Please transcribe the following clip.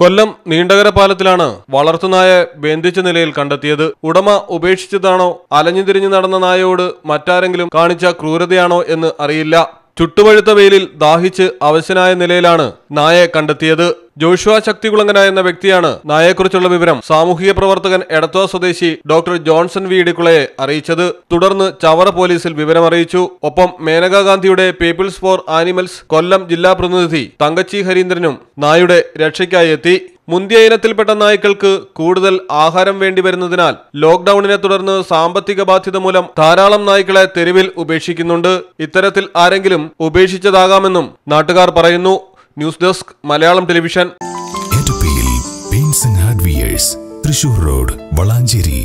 കൊല്ലം നീണ്ടകര പാലത്തിലാണ് വളർത്തുനായ ബന്ധിച്ച നിലയിൽ കണ്ടെത്തിയത് ഉടമ ഉപേക്ഷിച്ചതാണോ അലഞ്ഞു തിരിഞ്ഞു നടന്ന നായയോട് മറ്റാരെങ്കിലും കാണിച്ച ക്രൂരതയാണോ എന്ന് അറിയില്ല ചുട്ടുപഴുത്ത വെയിലിൽ ദാഹിച്ച് അവശനായ നിലയിലാണ് നായയെ കണ്ടെത്തിയത് ജോഷുവ ശക്തികുളങ്ങന എന്ന വ്യക്തിയാണ് നായയെക്കുറിച്ചുള്ള വിവരം സാമൂഹിക പ്രവർത്തകൻ എടത്വ സ്വദേശി ഡോക്ടർ ജോൺസൺ വി ഇടിക്കുളയെ അറിയിച്ചത് തുടർന്ന് ചവറ പോലീസിൽ വിവരം അറിയിച്ചു ഒപ്പം മേനകാ ഗാന്ധിയുടെ പീപ്പിൾസ് ഫോർ ആനിമൽസ് കൊല്ലം ജില്ലാ പ്രതിനിധി തങ്കച്ചി ഹരീന്ദ്രനും നായയുടെ രക്ഷയ്ക്കായി എത്തി മുന്തിയ ഇനത്തിൽപ്പെട്ട നായ്ക്കൾക്ക് കൂടുതൽ ആഹാരം വേണ്ടി വരുന്നതിനാൽ ലോക്ഡൌണിനെ തുടർന്ന് സാമ്പത്തിക ബാധ്യത മൂലം ധാരാളം നായ്ക്കളെ തെരുവിൽ ഉപേക്ഷിക്കുന്നുണ്ട് ഇത്തരത്തിൽ ആരെങ്കിലും ഉപേക്ഷിച്ചതാകാമെന്നും നാട്ടുകാർ പറയുന്നു news desk Malayalam television Thrissur road Valanchery